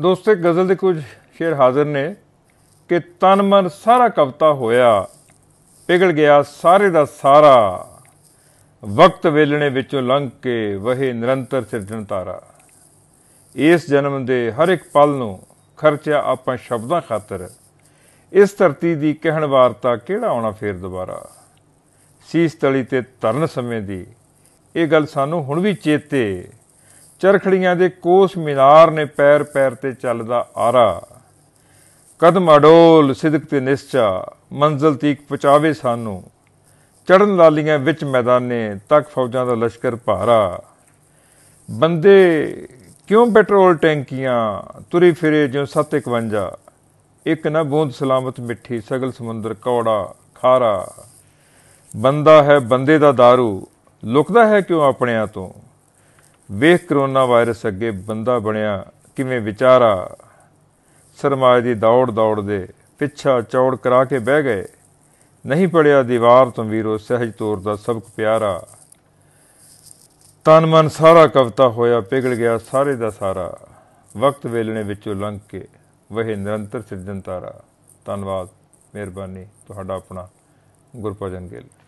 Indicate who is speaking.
Speaker 1: ਦੋਸਤੋ ਗਜ਼ਲ ਦੇ ਕੁਝ ਸ਼ੇਰ ਹਾਜ਼ਰ ਨੇ ਕਿ ਤਨ ਮਨ ਸਾਰਾ ਕਵਤਾ ਹੋਇਆ ਪਿਗਲ ਗਿਆ ਸਾਰੇ ਦਾ ਸਾਰਾ ਵਕਤ ਵੇਲਣੇ ਵਿੱਚੋਂ ਲੰਘ ਕੇ ਵਹੇ ਨਿਰੰਤਰ ਸਿਰਜਣ ਤਾਰਾ ਇਸ ਜਨਮ ਦੇ ਹਰ ਇੱਕ ਪਲ ਨੂੰ ਖਰਚਿਆ ਆਪਾਂ ਸ਼ਬਦਾਂ ਖਾਤਰ ਇਸ ਧਰਤੀ ਦੀ ਕਹਿਣ ਵਾਰਤਾ ਕਿਹੜਾ ਆਉਣਾ ਫੇਰ ਦੁਬਾਰਾ ਸੀਸ ਤਲੀ ਤੇ ਤਰਨ ਸਮੇਂ ਦੀ ਇਹ ਗੱਲ ਸਾਨੂੰ ਹੁਣ ਵੀ ਚੇਤੇ ਚਰਖੜੀਆਂ ਦੇ ਕੋਸ ਮਿਨਾਰ ਨੇ ਪੈਰ ਪੈਰ ਤੇ ਚੱਲਦਾ ਆਰਾ ਕਦਮ ਅਡੋਲ ਸਿਦਕ ਤੇ ਨਿਸ਼ਚਾ ਮੰਜ਼ਲ ਤੀਕ ਪਹੁੰਚਾਵੇ ਸਾਨੂੰ ਚੜਨ ਲਾਲੀਆਂ ਵਿੱਚ ਮੈਦਾਨੇ ਤੱਕ ਫੌਜਾਂ ਦਾ ਲਸ਼ਕਰ ਭਾਰਾ ਬੰਦੇ ਕਿਉਂ ਪੈਟਰੋਲ ਟੈਂਕੀਆਂ ਤੁਰੀ ਫਿਰੇ ਜਿਉ 751 ਇੱਕ ਨਾ ਬੂੰਦ ਸਲਾਮਤ ਮਿੱਠੀ ਸਗਲ ਸਮੁੰਦਰ ਕੌੜਾ ਖਾਰਾ ਬੰਦਾ ਹੈ ਬੰਦੇ ਦਾ दारू ਲੁਕਦਾ ਹੈ ਕਿਉਂ ਆਪਣਿਆਂ ਤੋਂ ਵੇਖ ਕਰੋਨਾ ਵਾਇਰਸ ਅੱਗੇ ਬੰਦਾ ਬਣਿਆ ਕਿਵੇਂ ਵਿਚਾਰਾ ਸਰਮਾਜ ਦੀ ਦੌੜ ਦੌੜ ਦੇ ਪਿੱਛਾ ਚੌੜ ਕਰਾ ਕੇ ਬਹਿ ਗਏ ਨਹੀਂ ਪੜਿਆ ਦੀਵਾਰ ਤੋਂ ਵੀਰੋ ਸਹਿਜ ਤੌਰ ਦਾ ਸਬਕ ਪਿਆਰਾ ਤਨ ਮਨ ਸਾਰਾ ਕਵਤਾ ਹੋਇਆ ਪਿਗਲ ਗਿਆ ਸਾਰੇ ਦਾ ਸਾਰਾ ਵਕਤ ਵੇਲਣੇ ਵਿੱਚੋਂ ਲੰਘ ਕੇ ਵਹੇ ਨਿਰੰਤਰ ਸਿਰਜਨ ਤਾਰਾ ਧੰਨਵਾਦ ਮਿਹਰਬਾਨੀ ਤੁਹਾਡਾ ਆਪਣਾ ਗੁਰਪਜਨ ਗਿੱਲ